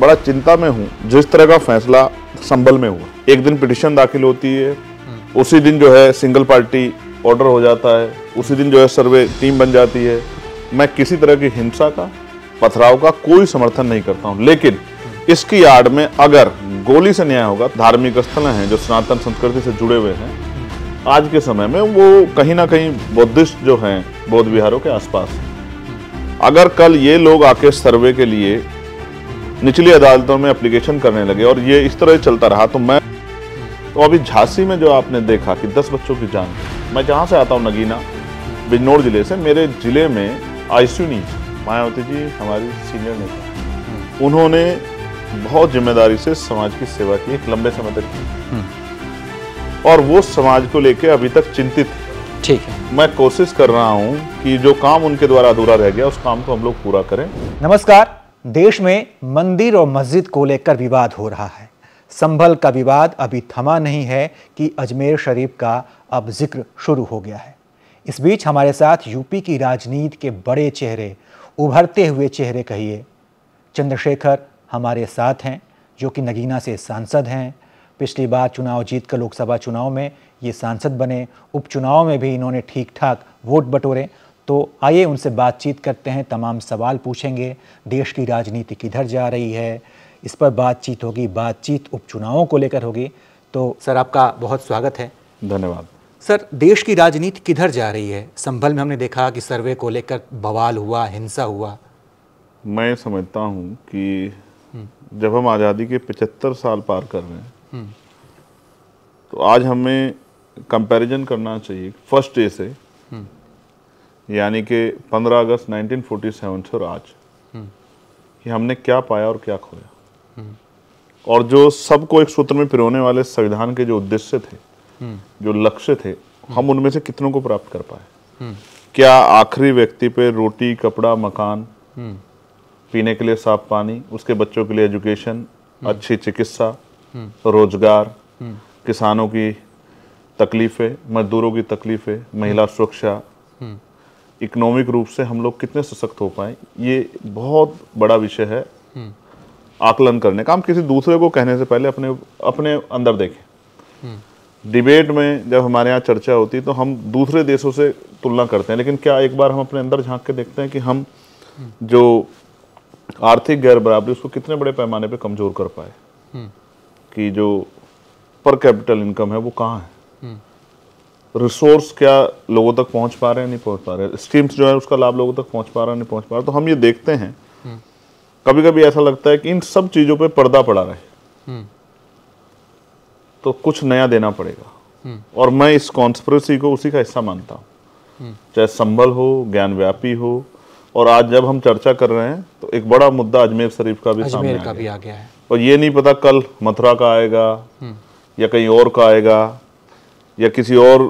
बड़ा चिंता में हूँ जिस तरह का फैसला संबल में हुआ एक दिन पिटिशन दाखिल होती है हम्म। उसी दिन जो है सिंगल पार्टी ऑर्डर हो जाता है उसी दिन जो है सर्वे टीम बन जाती है मैं किसी तरह की हिंसा का पथराव का कोई समर्थन नहीं करता हूँ लेकिन हम्म। इसकी आड़ में अगर गोली से न्याय होगा धार्मिक स्थल हैं जो सनातन संस्कृति से जुड़े हुए हैं हम्म। आज के समय में वो कहीं ना कहीं बौद्धिस्ट जो हैं बौद्ध विहारों के आसपास अगर कल ये लोग आके सर्वे के लिए निचली अदालतों में अप्लीकेशन करने लगे और ये इस तरह चलता रहा तो मैं तो अभी झांसी में जो आपने देखा कि दस बच्चों की जान मैं जहाँ से आता हूँ नगीना बिजनौर जिले से मेरे जिले में आईसीयू नहीं मायावती जी हमारी सीनियर नेता उन्होंने बहुत जिम्मेदारी से समाज की सेवा की एक लंबे समय तक की हम्म। और वो समाज को लेके अभी तक चिंतित ठीक है मैं कोशिश कर रहा हूँ कि जो काम उनके द्वारा अधूरा रह गया उस काम को हम लोग पूरा करें नमस्कार देश में मंदिर और मस्जिद को लेकर विवाद हो रहा है संभल का विवाद अभी थमा नहीं है कि अजमेर शरीफ का अब जिक्र शुरू हो गया है इस बीच हमारे साथ यूपी की राजनीति के बड़े चेहरे उभरते हुए चेहरे कहिए चंद्रशेखर हमारे साथ हैं जो कि नगीना से सांसद हैं पिछली बार चुनाव जीत कर लोकसभा चुनाव में ये सांसद बने उपचुनाव में भी इन्होंने ठीक ठाक वोट बटोरे तो आइए उनसे बातचीत करते हैं तमाम सवाल पूछेंगे देश की राजनीति किधर जा रही है इस पर बातचीत होगी बातचीत उपचुनावों को लेकर होगी तो सर आपका बहुत स्वागत है धन्यवाद सर देश की राजनीति किधर जा रही है संभल में हमने देखा कि सर्वे को लेकर बवाल हुआ हिंसा हुआ मैं समझता हूँ कि हम्म। जब हम आज़ादी के 75 साल पार कर रहे हैं हम्म। तो आज हमें कंपैरिजन करना चाहिए फर्स्ट डे से हम्म। यानी कि 15 अगस्त 1947 से और आज हम्म। कि हमने क्या पाया और क्या खोया हम्म। और जो सबको एक सूत्र में पिरोने वाले संविधान के जो उद्देश्य थे हम्म। जो लक्ष्य थे हम उनमें से कितनों को प्राप्त कर पाए क्या आखिरी व्यक्ति पे रोटी कपड़ा मकान पीने के लिए साफ पानी उसके बच्चों के लिए एजुकेशन अच्छी चिकित्सा रोजगार किसानों की तकलीफें मजदूरों की तकलीफें महिला सुरक्षा इकोनॉमिक रूप से हम लोग कितने सशक्त हो पाए ये बहुत बड़ा विषय है हम्म। आकलन करने का हम किसी दूसरे को कहने से पहले अपने अपने अंदर देखें हम्म। डिबेट में जब हमारे यहाँ चर्चा होती है तो हम दूसरे देशों से तुलना करते हैं लेकिन क्या एक बार हम अपने अंदर झांक के देखते हैं कि हम हम्म। जो आर्थिक गैर बराबरी उसको कितने बड़े पैमाने पे कमज़ोर कर पाए कि जो पर कैपिटल इनकम है वो कहाँ है रिसोर्स क्या लोगों तक पहुंच पा रहे हैं नहीं पहुंच पा रहे स्कीम्स जो है उसका लाभ लोगों तक पहुंच पा रहा है नहीं पहुंच पा रहा तो हम ये देखते हैं हम्म। कभी कभी ऐसा लगता है कि इन सब चीज़ों पे पर्दा पड़ा रहे हम्म। तो कुछ नया देना पड़ेगा हम्म। और मैं इस कॉन्स्परेसी को उसी का हिस्सा मानता हूँ चाहे संबल हो ज्ञान व्यापी हो और आज जब हम चर्चा कर रहे हैं तो एक बड़ा मुद्दा अजमेर शरीफ का भी सामने का भी आ गया है और ये नहीं पता कल मथुरा का आएगा या कहीं और का आएगा या किसी और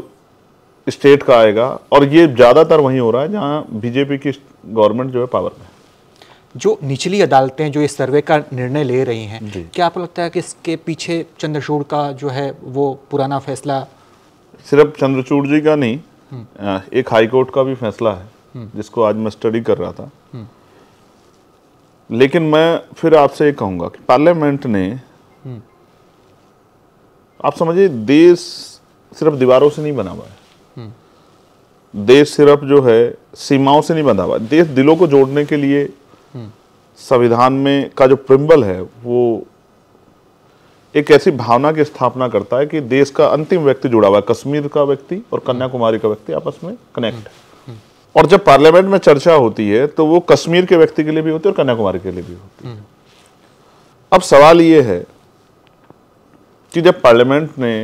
स्टेट का आएगा और ये ज़्यादातर वहीं हो रहा है जहाँ बीजेपी की गवर्नमेंट जो है पावर में जो निचली अदालतें जो इस सर्वे का निर्णय ले रही हैं क्या आपको लगता है कि इसके पीछे चंद्रचूड़ का जो है वो पुराना फैसला सिर्फ चंद्रचूड़ जी का नहीं हम्म। एक हाई कोर्ट का भी फैसला है हम्म। जिसको आज मैं स्टडी कर रहा था हम्म। लेकिन मैं फिर आपसे ये कहूंगा कि पार्लियामेंट ने आप समझिए देश सिर्फ दीवारों से नहीं बना हुआ है देश सिर्फ जो है सीमाओं से नहीं बंधा हुआ देश दिलों को जोड़ने के लिए हम्म। संविधान में का जो प्रिंबल है वो एक ऐसी भावना की स्थापना करता है कि देश का अंतिम व्यक्ति जुड़ा हुआ है कश्मीर का व्यक्ति और हम्म। कन्याकुमारी का व्यक्ति आपस में कनेक्ट है हम्म। और जब पार्लियामेंट में चर्चा होती है तो वो कश्मीर के व्यक्ति के लिए भी होती है और कन्याकुमारी के लिए भी होती है अब सवाल ये है कि जब पार्लियामेंट ने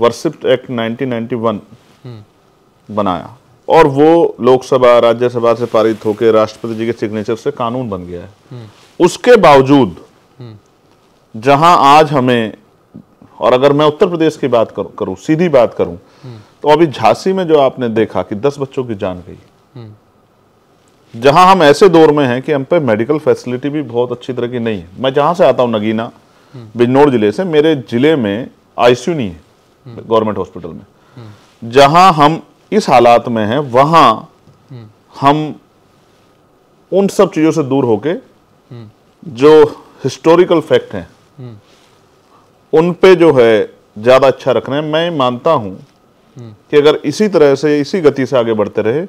वर्सिप्ट एक्ट नाइनटीन बनाया और वो लोकसभा राज्यसभा से पारित होकर राष्ट्रपति जी के सिग्नेचर से कानून बन गया है हम्म। उसके बावजूद हम्म। जहां आज हमें और अगर मैं उत्तर प्रदेश की बात करूं करूं सीधी बात करूं हम्म। तो अभी झांसी में जो आपने देखा कि दस बच्चों की जान गई जहां हम ऐसे दौर में हैं कि हम पे मेडिकल फैसिलिटी भी बहुत अच्छी तरह की नहीं है मैं जहां से आता हूं नगीना बिजनौर जिले से मेरे जिले में आईसीयू नहीं है गवर्नमेंट हॉस्पिटल में जहां हम इस हालात में है वहां हम्म। हम उन सब चीज़ों से दूर होके हम्म। जो हिस्टोरिकल फैक्ट हैं हम्म। उन पे जो है ज़्यादा अच्छा रख रहे हैं मैं मानता हूं कि अगर इसी तरह से इसी गति से आगे बढ़ते रहे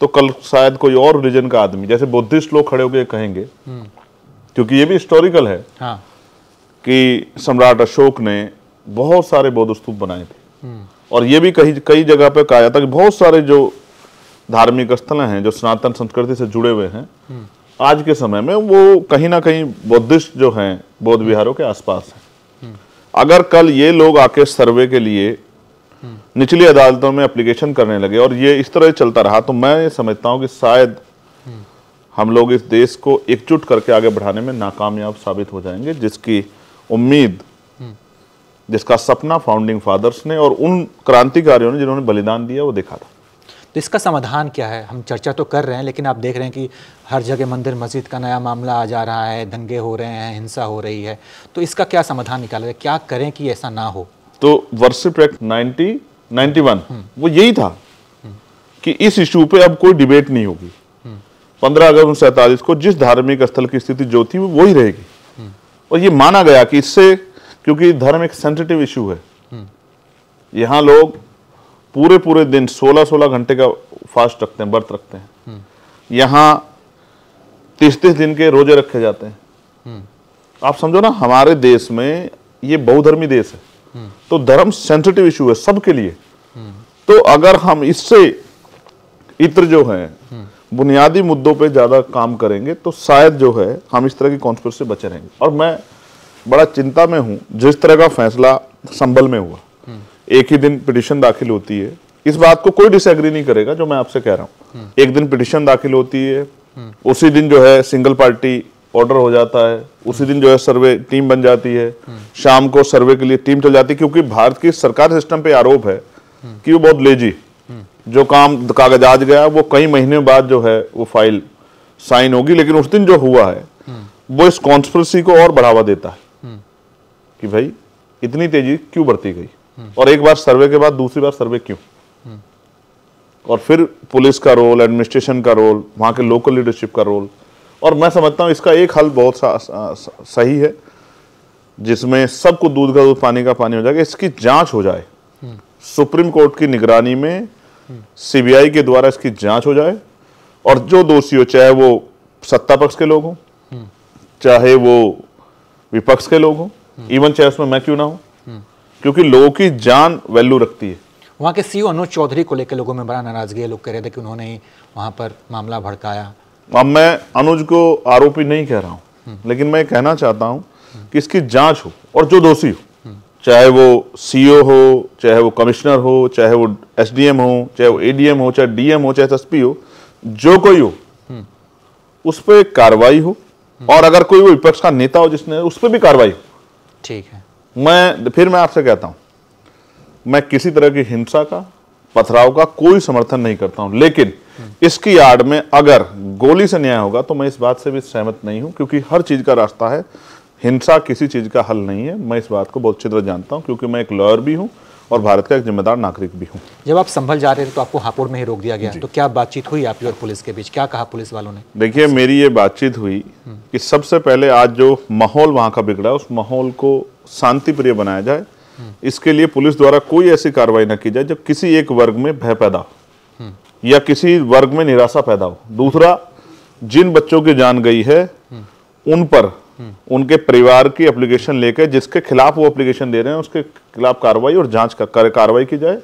तो कल शायद कोई और रिलीजन का आदमी जैसे बुद्धिस्ट लोग खड़े होकर कहेंगे क्योंकि ये भी हिस्टोरिकल है हाँ। कि सम्राट अशोक ने बहुत सारे बौद्ध स्तूप बनाए थे और ये भी कहीं कई जगह पर कहा जाता है कि बहुत सारे जो धार्मिक स्थल हैं जो सनातन संस्कृति से जुड़े हुए हैं हम्म। आज के समय में वो कहीं ना कहीं बौद्धिस्ट जो हैं बौद्ध विहारों के आसपास हैं हम्म। अगर कल ये लोग आके सर्वे के लिए हम्म। निचली अदालतों में एप्लीकेशन करने लगे और ये इस तरह चलता रहा तो मैं ये समझता हूँ कि शायद हम लोग इस देश को एकजुट करके आगे बढ़ाने में नाकामयाब साबित हो जाएंगे जिसकी उम्मीद जिसका सपना फाउंडिंग फादर्स ने और उन क्रांतिकारियों ने जिन्होंने बलिदान दिया वो देखा था तो इसका समाधान क्या है हम चर्चा तो कर रहे हैं लेकिन आप देख रहे हैं कि हर जगह मंदिर मस्जिद का नया मामला आ जा रहा है दंगे हो रहे हैं हिंसा हो रही है तो इसका क्या समाधान निकाला जाए क्या करें कि ऐसा ना हो तो वर्सिप एक्ट नाइनटी नाइन्टी हम्म। वो यही था हम्म। कि इस इशू पे अब कोई डिबेट नहीं होगी हम्म। पंद्रह अगस्त उन्नीस को जिस धार्मिक स्थल की स्थिति जो थी वो वही रहेगी और ये माना गया कि इससे क्योंकि धर्म एक सेंसिटिव इशू है यहाँ लोग पूरे पूरे दिन 16-16 घंटे का फास्ट रखते हैं व्रत रखते हैं यहाँ तीस तीस दिन के रोजे रखे जाते हैं आप समझो ना हमारे देश में ये बहुधर्मी देश है तो धर्म सेंसिटिव इशू है सबके लिए तो अगर हम इससे इत्र जो है बुनियादी मुद्दों पे ज्यादा काम करेंगे तो शायद जो है हम इस तरह की कॉन्फ्रेंस से बचे रहेंगे और मैं बड़ा चिंता में हूँ जिस तरह का फैसला संबल में हुआ हम्म। एक ही दिन पिटिशन दाखिल होती है इस बात को कोई डिसएग्री नहीं करेगा जो मैं आपसे कह रहा हूँ हम्म। एक दिन पिटिशन दाखिल होती है हम्म। उसी दिन जो है सिंगल पार्टी ऑर्डर हो जाता है उसी दिन जो है सर्वे टीम बन जाती है शाम को सर्वे के लिए टीम चल जाती है क्योंकि भारत की सरकार सिस्टम पे आरोप है कि वो बहुत लेजी जो काम कागज आज गया वो कई महीने बाद जो है वो फाइल साइन होगी लेकिन उस दिन जो हुआ है वो इस कॉन्स्परेसी को और बढ़ावा देता है कि भाई इतनी तेजी क्यों बढ़ती गई और एक बार सर्वे के बाद दूसरी बार सर्वे क्यों और फिर पुलिस का रोल एडमिनिस्ट्रेशन का रोल वहाँ के लोकल लीडरशिप का रोल और मैं समझता हूँ इसका एक हल बहुत सा, सा, सा, सही है जिसमें सबको दूध का दूध पानी का पानी हो जाएगा इसकी जांच हो जाए सुप्रीम कोर्ट की निगरानी में सीबीआई के द्वारा इसकी जांच हो जाए और जो दोषी हो चाहे वो सत्ता पक्ष के लोग हों चाहे वो विपक्ष के लोग हों इवन चाहे उसमें मैं क्यों ना हूं क्योंकि लोगों की जान वैल्यू रखती है वहां के सीईओ e अनुज चौधरी को लेकर लोगों में बड़ा नाराजगी है लोग कह रहे थे कि उन्होंने ही वहाँ पर मामला भड़काया अब मैं अनुज को आरोपी नहीं कह रहा हूं लेकिन मैं कहना चाहता हूं कि इसकी जांच हो और जो दोषी हो चाहे वो सीईओ e हो चाहे वो कमिश्नर हो चाहे वो एसडीएम हो चाहे वो एडीएम हो चाहे डीएम हो चाहे एसएसपी हो जो कोई हो उस पर कार्रवाई हो और अगर कोई वो विपक्ष का नेता हो जिसने उस पर भी कार्रवाई हो ठीक है मैं फिर मैं आपसे कहता हूं मैं किसी तरह की हिंसा का पथराव का कोई समर्थन नहीं करता हूं लेकिन इसकी आड़ में अगर गोली से न्याय होगा तो मैं इस बात से भी सहमत नहीं हूं क्योंकि हर चीज का रास्ता है हिंसा किसी चीज का हल नहीं है मैं इस बात को बहुत अच्छी तरह जानता हूं क्योंकि मैं एक लॉयर भी हूं और भारत का एक जिम्मेदार नागरिक भी हूँ जब आप संभल जा रहे थे तो आपको हापुड़ में ही रोक दिया गया तो क्या बातचीत हुई आपकी और पुलिस के बीच क्या कहा पुलिस वालों ने देखिए मेरी ये बातचीत हुई हम्म। कि सबसे पहले आज जो माहौल वहाँ का बिगड़ा उस माहौल को शांतिप्रिय बनाया जाए हम्म। इसके लिए पुलिस द्वारा कोई ऐसी कार्रवाई न की जाए जो किसी एक वर्ग में भय पैदा हो हम्म। या किसी वर्ग में निराशा पैदा हो दूसरा जिन बच्चों की जान गई है उन पर उनके परिवार की एप्लीकेशन लेके जिसके खिलाफ वो एप्लीकेशन दे रहे हैं उसके खिलाफ कार्रवाई और जांच का, कार्रवाई की जाए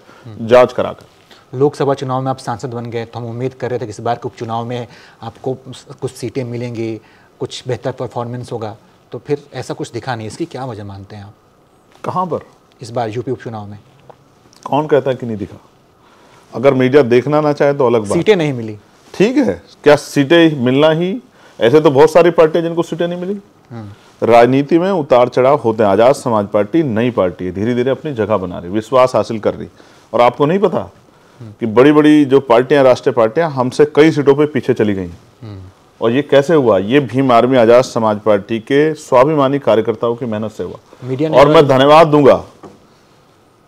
जांच कराकर लोकसभा चुनाव में आप सांसद बन गए तो हम उम्मीद कर रहे थे कि इस बार के उपचुनाव में आपको कुछ सीटें मिलेंगी कुछ बेहतर परफॉर्मेंस होगा तो फिर ऐसा कुछ दिखा नहीं इसकी क्या वजह मानते हैं आप कहाँ पर इस बार यूपी उपचुनाव में कौन कहता है कि नहीं दिखा अगर मीडिया देखना ना चाहे तो अलग सीटें नहीं मिली ठीक है क्या सीटें मिलना ही ऐसे तो बहुत सारी पार्टियां जिनको सीटें नहीं मिली राजनीति में उतार चढ़ाव होते हैं आज़ाद समाज पार्टी नई पार्टी है धीरे धीरे अपनी जगह बना रही विश्वास हासिल कर रही और आपको नहीं पता कि बड़ी बड़ी जो पार्टियां राष्ट्रीय पार्टियां हमसे कई सीटों पे पीछे चली गई और ये कैसे हुआ ये भीम आर्मी आज़ाद समाज पार्टी के स्वाभिमानी कार्यकर्ताओं की मेहनत से हुआ और मैं धन्यवाद दूंगा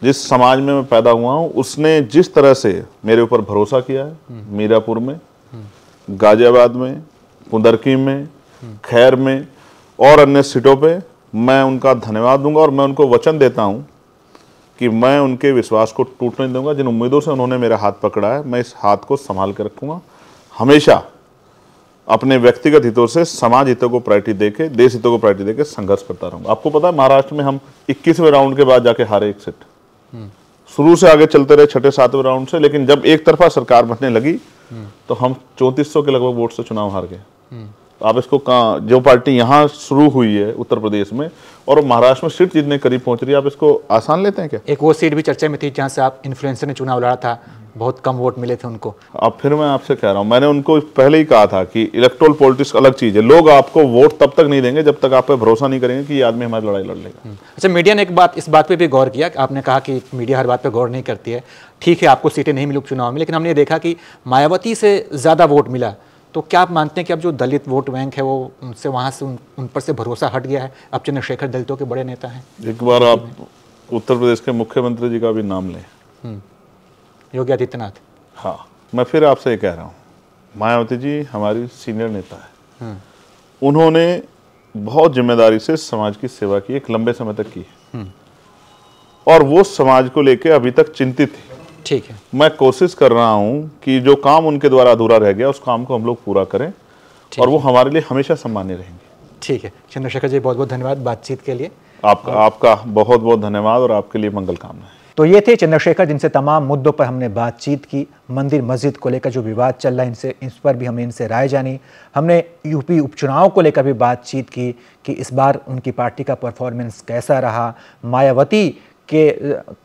जिस समाज में मैं पैदा हुआ हूँ उसने जिस तरह से मेरे ऊपर भरोसा किया है मीरापुर में गाजियाबाद में पुंदरकी में खैर में और अन्य सीटों पे मैं उनका धन्यवाद दूंगा और मैं उनको वचन देता हूँ कि मैं उनके विश्वास को टूटने दूंगा जिन उम्मीदों से उन्होंने मेरा हाथ पकड़ा है मैं इस हाथ को संभाल कर रखूँगा हमेशा अपने व्यक्तिगत हितों से समाज हितों को प्रायोरिटी देके देश हितों को प्रायोरिटी देके संघर्ष करता रहूंगा आपको पता है महाराष्ट्र में हम इक्कीसवें राउंड के बाद जाके हारे एक सीट हम्म। शुरू से आगे चलते रहे छठे सातवें राउंड से लेकिन जब एक तरफा सरकार बनने लगी हम्म। तो हम चौंतीस के लगभग वोट से चुनाव हार गए हम्म। आप इसको जो पार्टी यहाँ शुरू हुई है उत्तर प्रदेश में और महाराष्ट्र में सीट जीतने करीब पहुंच रही है आप इसको आसान लेते हैं क्या एक वो सीट भी चर्चा में थी जहाँ से आप इन्फ्लुएंसर ने चुनाव लड़ा था बहुत कम वोट मिले थे उनको अब फिर मैं आपसे कह रहा हूँ मैंने उनको पहले ही कहा था कि इलेक्ट्रोल पॉलिटिक्स अलग चीज़ है लोग आपको वोट तब तक नहीं देंगे जब तक आप पे भरोसा नहीं करेंगे कि ये आदमी हमारी लड़ाई लड़ लेगा हम्म, अच्छा मीडिया ने एक बात इस बात पे भी गौर किया कि आपने कहा कि मीडिया हर बात पे गौर नहीं करती है ठीक है आपको सीटें नहीं मिली उपचुनाव में लेकिन हमने देखा कि मायावती से ज़्यादा वोट मिला तो क्या आप मानते हैं कि अब जो दलित वोट बैंक है वो उनसे वहाँ से उन, उन पर से भरोसा हट गया है अब चंद्रशेखर दलितों के बड़े नेता हैं एक बार आप उत्तर प्रदेश के मुख्यमंत्री जी का भी नाम लें हम्म। योगी आदित्यनाथ हाँ मैं फिर आपसे ये कह रहा हूँ मायावती जी हमारी सीनियर नेता है हम्म। उन्होंने बहुत जिम्मेदारी से समाज की सेवा की एक लंबे समय तक की हम्म। और वो समाज को लेके अभी तक चिंतित थी ठीक है मैं कोशिश कर रहा हूँ कि जो काम उनके द्वारा अधूरा रह गया उस काम को हम लोग पूरा करें और वो हमारे लिए हमेशा सम्मान्य रहेंगे ठीक है चंद्रशेखर जी बहुत बहुत धन्यवाद बातचीत के लिए आपका आपका बहुत बहुत धन्यवाद और आपके लिए मंगल कामना है तो ये थे चंद्रशेखर जिनसे तमाम मुद्दों पर हमने बातचीत की मंदिर मस्जिद को लेकर जो विवाद चल रहा है इनसे इस पर भी हमने इनसे राय जानी हमने यूपी उपचुनाव को लेकर भी बातचीत की कि इस बार उनकी पार्टी का परफॉर्मेंस कैसा रहा मायावती के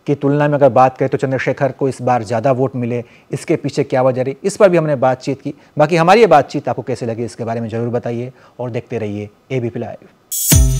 की तुलना में अगर बात करें तो चंद्रशेखर को इस बार ज़्यादा वोट मिले इसके पीछे क्या वजह रही इस पर भी हमने बातचीत की बाकी हमारी ये बातचीत आपको कैसे लगी इसके बारे में ज़रूर बताइए और देखते रहिए ए बी पी लाइव